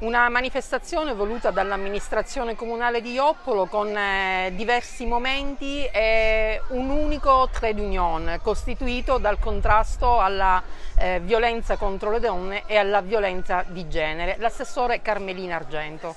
Una manifestazione voluta dall'amministrazione comunale di Ioppolo con eh, diversi momenti e un unico trade union costituito dal contrasto alla eh, violenza contro le donne e alla violenza di genere. L'assessore Carmelina Argento.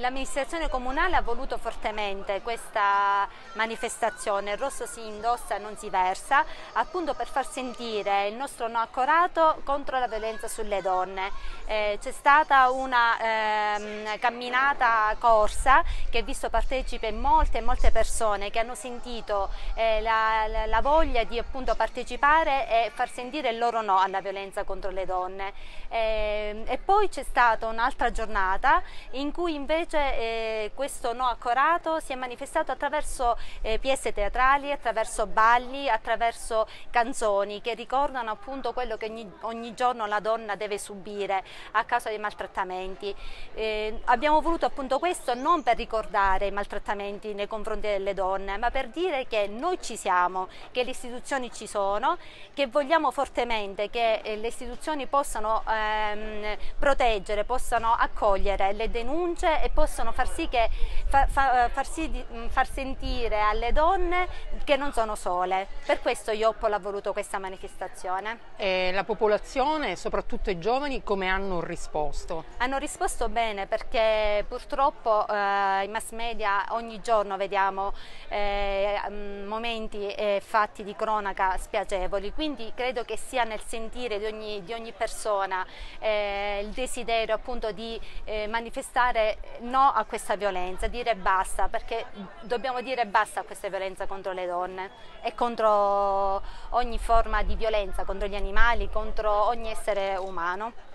L'amministrazione comunale ha voluto fortemente questa manifestazione, il rosso si indossa, non si versa, appunto per far sentire il nostro no accorato contro la violenza sulle donne. Eh, C'è stata una ehm, camminata corsa che ha visto partecipe molte molte persone che hanno sentito eh, la, la, la, voglia di appunto partecipare e far sentire il loro no alla violenza contro le donne. Eh, e poi c'è stata un'altra giornata in cui invece invece eh, questo no accorato si è manifestato attraverso eh, pièce teatrali, attraverso balli, attraverso canzoni che ricordano appunto quello che ogni, ogni giorno la donna deve subire a causa dei maltrattamenti. Eh, abbiamo voluto appunto questo non per ricordare i maltrattamenti nei confronti delle donne, ma per dire che noi ci siamo, che le istituzioni ci sono, che vogliamo fortemente che eh, le istituzioni possano ehm, proteggere, possano accogliere le denunce e possono far sì, che, fa, fa, eh, far, sì di, mm, far sentire alle donne che non sono sole. Per questo Ioppol ha voluto questa manifestazione. E la popolazione, soprattutto i giovani, come hanno risposto? Hanno risposto bene perché purtroppo eh, i mass media ogni giorno vediamo eh, mm, momenti e eh, fatti di cronaca spiacevoli, quindi credo che sia nel sentire di ogni, di ogni persona eh, il desiderio appunto di eh, manifestare no a questa violenza, dire basta, perché dobbiamo dire basta a questa violenza contro le donne e contro ogni forma di violenza, contro gli animali, contro ogni essere umano.